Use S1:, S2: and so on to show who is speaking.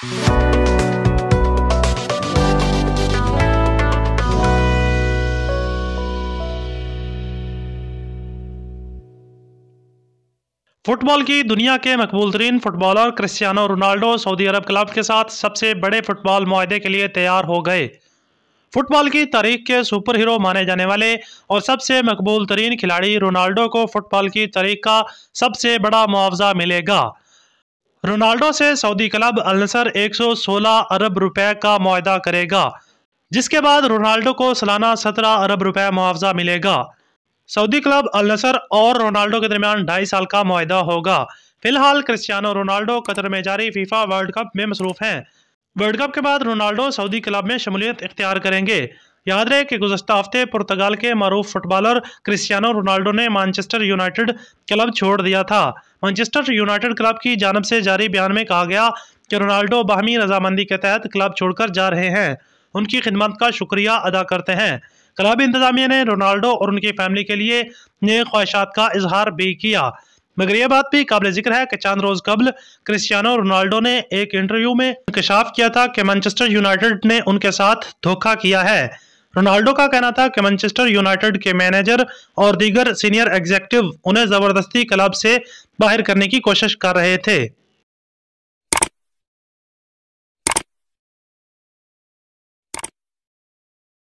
S1: football की दुनिया के मकबूल तरीन फुटबॉलर क्रिस्टियानो रोनाल्डो सऊदी अरब क्लब के साथ सबसे बड़े फुटबॉल माहे के लिए तैयार हो गए फुटबॉल की तारीख के सुपर हीरो माने जाने वाले और सबसे मकबूल तरीन खिलाड़ी रोनाल्डो को फुटबॉल की तारीख का सबसे बड़ा मुआवजा मिलेगा रोनाल्डो से सऊदी क्लब अलसर 116 अरब रुपए का माहा करेगा जिसके बाद रोनाल्डो को सालाना 17 अरब रुपए मुआवजा मिलेगा सऊदी क्लब अलसर और रोनाल्डो के दरमियान ढाई साल का माह होगा फिलहाल क्रिस्टियानो रोनाल्डो कतर में जारी फीफा वर्ल्ड कप में मसरूफ हैं वर्ल्ड कप के बाद रोनाल्डो सऊदी क्लब में शमूलियत इख्तियार करेंगे याद रहे कि गुजशत हफ्ते पुर्तगाल के मरूफ फुटबॉलर क्रिस्टियानो रोनाल्डो ने मानचेस्टर यूनाइटेड क्लब छोड़ दिया था मानचेस्टर यूनाइटेड क्लब की जानब से जारी बयान में कहा गया कि रोनाल्डो बाहमी रजामंदी के तहत क्लब छोड़कर जा रहे हैं उनकी खिदमत का शुक्रिया अदा करते हैं क्लब इंतजामिया ने रोनाल्डो और उनकी फैमिली के लिए नए ख्वाहिशात का इजहार भी किया मगर यह बात भी काबिल जिक्र है कि चंद रोज कबल क्रिस्टियानो रोनाल्डो ने एक इंटरव्यू में इंकशाफ किया था कि मैनचेस्टर यूनाइटेड ने उनके साथ धोखा किया है रोनाल्डो का कहना था कि मैनचेस्टर यूनाइटेड के मैनेजर और दीगर सीनियर एग्जेक्टिव उन्हें जबरदस्ती क्लब से बाहर करने की कोशिश कर रहे थे